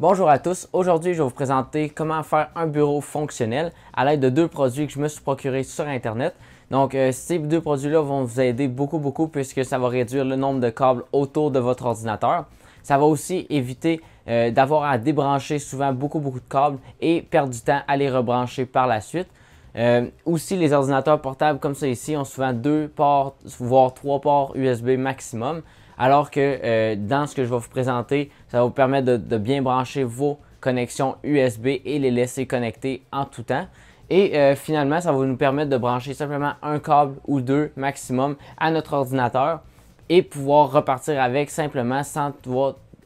Bonjour à tous, aujourd'hui je vais vous présenter comment faire un bureau fonctionnel à l'aide de deux produits que je me suis procuré sur internet. Donc euh, ces deux produits-là vont vous aider beaucoup beaucoup puisque ça va réduire le nombre de câbles autour de votre ordinateur. Ça va aussi éviter euh, d'avoir à débrancher souvent beaucoup beaucoup de câbles et perdre du temps à les rebrancher par la suite. Euh, aussi, les ordinateurs portables comme ça ici ont souvent deux ports, voire trois ports USB maximum. Alors que euh, dans ce que je vais vous présenter, ça va vous permettre de, bien brancher vos connexions USB et les laisser connecter en tout temps. Et euh, finalement, ça va nous permettre de brancher simplement un câble ou deux maximum à notre ordinateur et pouvoir repartir avec simplement sans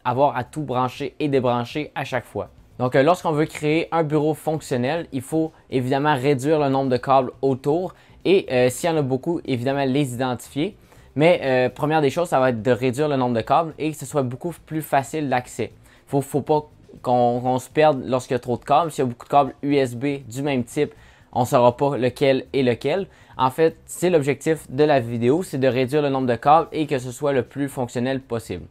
avoir à tout brancher et débrancher à chaque fois. Donc, euh, lorsqu'on veut créer un bureau fonctionnel, il faut évidemment réduire le nombre de câbles autour et s'il y en a beaucoup, évidemment les identifier. Mais euh, première des choses, ça va être de réduire le nombre de câbles et que ce soit beaucoup plus facile d'accès. Il ne faut pas qu'on se perde lorsqu'il y a trop de câbles. S'il y a beaucoup de câbles USB du même type, on ne saura pas lequel est lequel. En fait, c'est l'objectif de la vidéo, c'est de réduire le nombre de câbles et que ce soit le plus fonctionnel possible.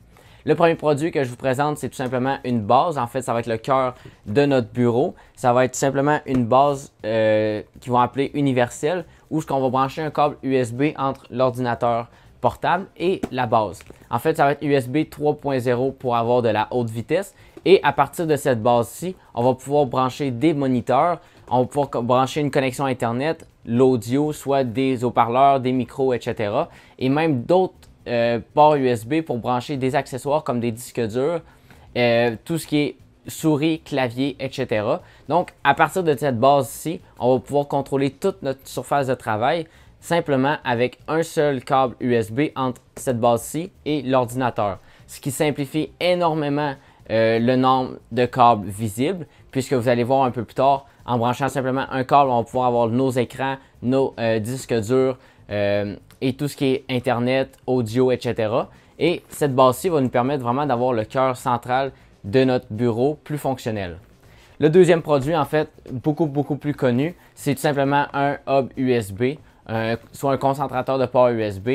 Le premier produit que je vous présente, c'est tout simplement une base. En fait, ça va être le cœur de notre bureau. Ça va être tout simplement une base euh, qu'ils vont appeler universelle, où ce qu'on va brancher un câble USB entre l'ordinateur portable et la base. En fait, ça va être USB 3.0 pour avoir de la haute vitesse. Et à partir de cette base-ci, on va pouvoir brancher des moniteurs, on va pouvoir brancher une connexion Internet, l'audio, soit des haut-parleurs, des micros, etc. Et même d'autres euh, ports USB pour brancher des accessoires comme des disques durs, euh, tout ce qui est souris, clavier, etc. Donc, à partir de cette base-ci, on va pouvoir contrôler toute notre surface de travail simplement avec un seul câble USB entre cette base-ci et l'ordinateur, ce qui simplifie énormément euh, le nombre de câbles visibles, puisque vous allez voir un peu plus tard, en branchant simplement un câble, on va pouvoir avoir nos écrans, nos euh, disques durs euh, et tout ce qui est Internet, audio, etc. Et cette base-ci va nous permettre vraiment d'avoir le cœur central de notre bureau plus fonctionnel. Le deuxième produit, en fait, beaucoup, beaucoup plus connu, c'est tout simplement un hub USB. Euh, soit un concentrateur de port USB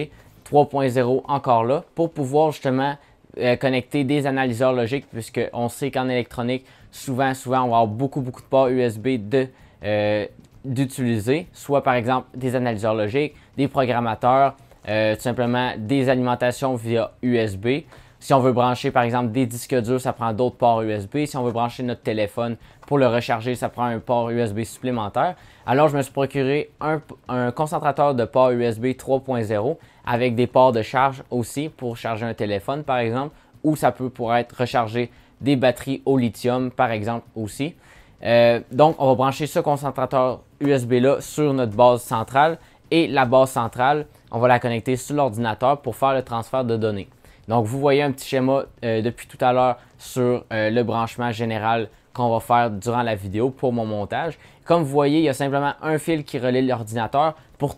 3.0 encore là, pour pouvoir justement euh, connecter des analyseurs logiques, on sait qu'en électronique, souvent, souvent, on va avoir beaucoup, beaucoup de ports USB de, euh, d'utiliser, soit par exemple des analyseurs logiques, des programmateurs, tout simplement des alimentations via USB. Si on veut brancher, par exemple, des disques durs, ça prend d'autres ports USB. Si on veut brancher notre téléphone pour le recharger, ça prend un port USB supplémentaire. Alors, je me suis procuré un, concentrateur de port USB 3.0 avec des ports de charge aussi pour charger un téléphone, par exemple, ou ça peut pour être rechargé des batteries au lithium, par exemple, aussi. Euh, donc, on va brancher ce concentrateur USB-là sur notre base centrale et la base centrale, on va la connecter sur l'ordinateur pour faire le transfert de données. Donc, vous voyez un petit schéma euh, depuis tout à l'heure sur euh, le branchement général qu'on va faire durant la vidéo pour mon montage. Comme vous voyez, il y a simplement un fil qui relie l'ordinateur pour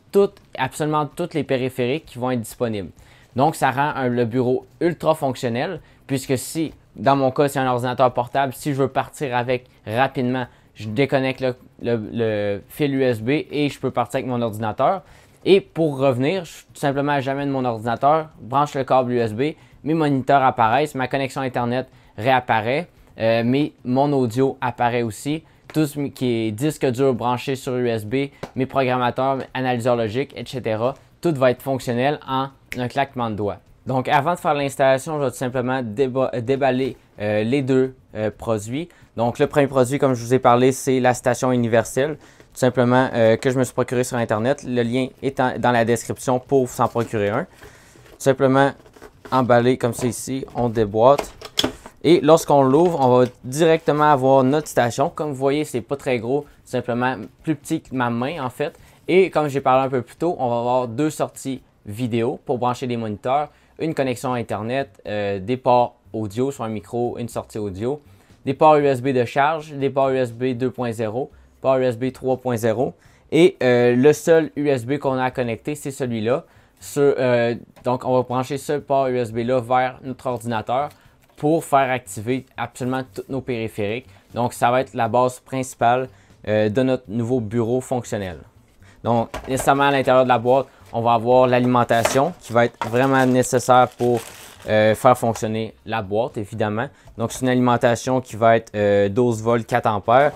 absolument toutes les périphériques qui vont être disponibles. Donc, ça rend le bureau ultra fonctionnel puisque si, dans mon cas, c'est un ordinateur portable, si je veux partir avec rapidement, je déconnecte le fil USB et je peux partir avec mon ordinateur. Et pour revenir, je tout simplement j'amène mon ordinateur, branche le câble USB, mes moniteurs apparaissent, ma connexion Internet réapparaît, euh, mais mon audio apparaît aussi. Tout ce qui est disque dur branché sur USB, mes programmateurs, mes analyseurs logiques, etc. Tout va être fonctionnel en un claquement de doigts. Donc avant de faire l'installation, je vais tout simplement déballer euh, les deux euh, produits. Donc, le premier produit, comme je vous ai parlé, c'est la station universelle, tout simplement euh, que je me suis procuré sur Internet. Le lien est dans la description pour s'en procurer un. Tout simplement emballé comme ici, on déboîte. Et lorsqu'on l'ouvre, on va directement avoir notre station. Comme vous voyez, c'est pas très gros, simplement plus petit que ma main en fait. Et comme j'ai parlé un peu plus tôt, on va avoir deux sorties vidéo pour brancher des moniteurs, une connexion Internet, euh, des ports audio sur un micro, une sortie audio des ports USB de charge, des ports USB 2.0, ports USB 3.0. Et euh, le seul USB qu'on a à connecter, c'est celui-là. Euh, donc, on va brancher ce port USB-là vers notre ordinateur pour faire activer absolument tous nos périphériques. Donc, ça va être la base principale euh, de notre nouveau bureau fonctionnel. Donc, nécessairement à l'intérieur de la boîte, on va avoir l'alimentation qui va être vraiment nécessaire pour euh, faire fonctionner la boîte, évidemment. Donc, c'est une alimentation qui va être 12 euh, volts 4 ampères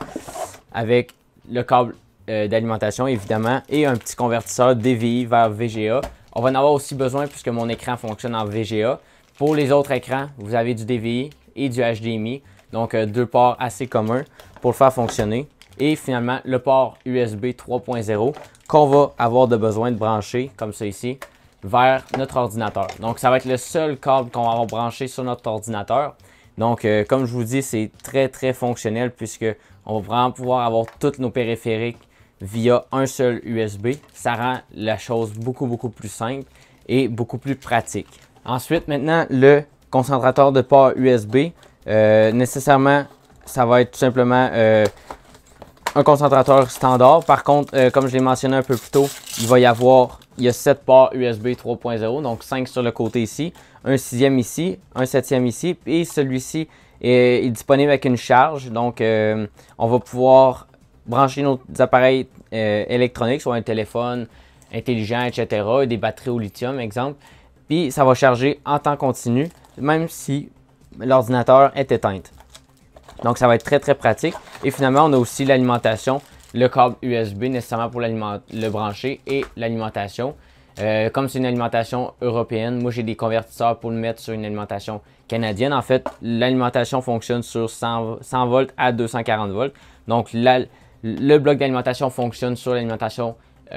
avec le câble euh, d'alimentation, évidemment, et un petit convertisseur DVI vers VGA. On va en avoir aussi besoin puisque mon écran fonctionne en VGA. Pour les autres écrans, vous avez du DVI et du HDMI, donc deux ports assez communs pour le faire fonctionner. Et finalement, le port USB 3.0 qu'on va avoir de besoin de brancher, comme ça ici, vers notre ordinateur. Donc, ça va être le seul câble qu'on va avoir branché sur notre ordinateur. Donc, euh, comme je vous dis, c'est très, très fonctionnel puisque on va vraiment pouvoir avoir tous nos périphériques via un seul USB. Ça rend la chose beaucoup, beaucoup plus simple et beaucoup plus pratique. Ensuite, maintenant, le concentrateur de port USB. Euh, nécessairement, ça va être tout simplement euh, un concentrateur standard. Par contre, comme je l'ai mentionné un peu plus tôt, il va y avoir il y a 7 ports USB 3.0, donc 5 sur le côté ici, un sixième ici, un septième ici, et celui-ci est, disponible avec une charge. Donc, euh, on va pouvoir brancher nos appareils euh, électroniques, soit un téléphone intelligent, etc., des batteries au lithium, exemple. Puis, ça va charger en temps continu, même si l'ordinateur est éteint. Donc, ça va être très, très pratique. Et finalement, on a aussi l'alimentation le câble USB nécessairement pour le brancher et l'alimentation. Euh, comme c'est une alimentation européenne, moi j'ai des convertisseurs pour le mettre sur une alimentation canadienne. En fait, l'alimentation fonctionne sur 100, volts à 240 volts. Donc le bloc d'alimentation fonctionne sur l'alimentation 110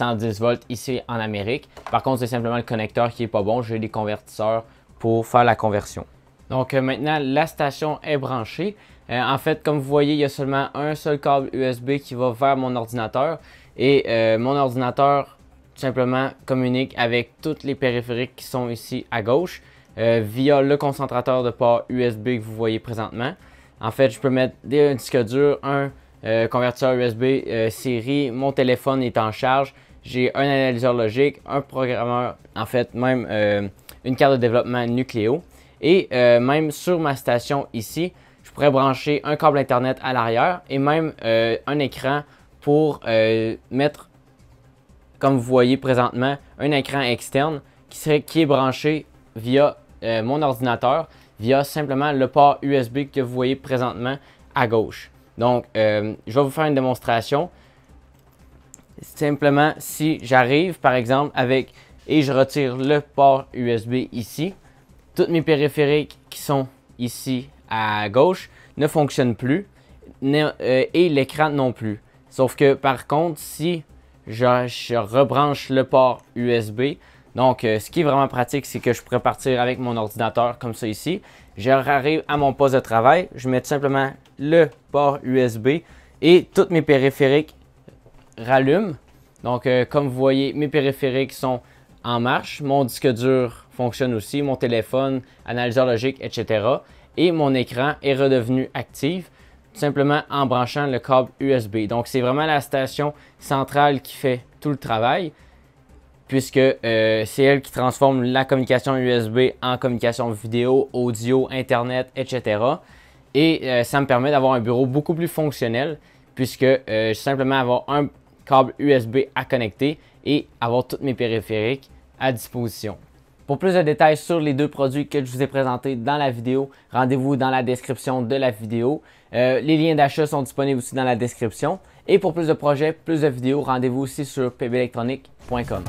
euh, volts ici en Amérique. Par contre, c'est simplement le connecteur qui n'est pas bon. J'ai des convertisseurs pour faire la conversion. Donc euh, maintenant, la station est branchée. Euh, en fait, comme vous voyez, il y a seulement un seul câble USB qui va vers mon ordinateur. Et euh, mon ordinateur tout simplement communique avec toutes les périphériques qui sont ici à gauche via le concentrateur de port USB que vous voyez présentement. En fait, je peux mettre un disque dur, un convertisseur USB série, mon téléphone est en charge, j'ai un analyseur logique, un programmeur, en fait même une carte de développement nucléo. Et euh, même sur ma station ici, je pourrais brancher un câble Internet à l'arrière et même euh, un écran pour euh, mettre, comme vous voyez présentement, un écran externe qui, serait, qui est branché via mon ordinateur, via simplement le port USB que vous voyez présentement à gauche. Donc, je vais vous faire une démonstration. Simplement, si j'arrive, par exemple, avec et je retire le port USB ici, toutes mes périphériques qui sont ici à gauche ne fonctionnent plus euh, et l'écran non plus. Sauf que par contre, si je, rebranche le port USB, donc euh, ce qui est vraiment pratique, c'est que je pourrais partir avec mon ordinateur comme ça ici. J'arrive à mon poste de travail, je mets simplement le port USB et toutes mes périphériques rallument. Donc euh, comme vous voyez, mes périphériques sont en marche, mon disque dur fonctionne aussi, mon téléphone, analyseur logique, etc. Et mon écran est redevenu actif tout simplement en branchant le câble USB. Donc c'est vraiment la station centrale qui fait tout le travail puisque euh, c'est elle qui transforme la communication USB en communication vidéo, audio, internet, etc. Et euh, ça me permet d'avoir un bureau beaucoup plus fonctionnel puisque euh, je simplement avoir un câble USB à connecter et avoir toutes mes périphériques à disposition. Pour plus de détails sur les deux produits que je vous ai présentés dans la vidéo, rendez-vous dans la description de la vidéo. Euh, les liens d'achat sont disponibles aussi dans la description. Et pour plus de projets, plus de vidéos, rendez-vous aussi sur pbelectronique.com.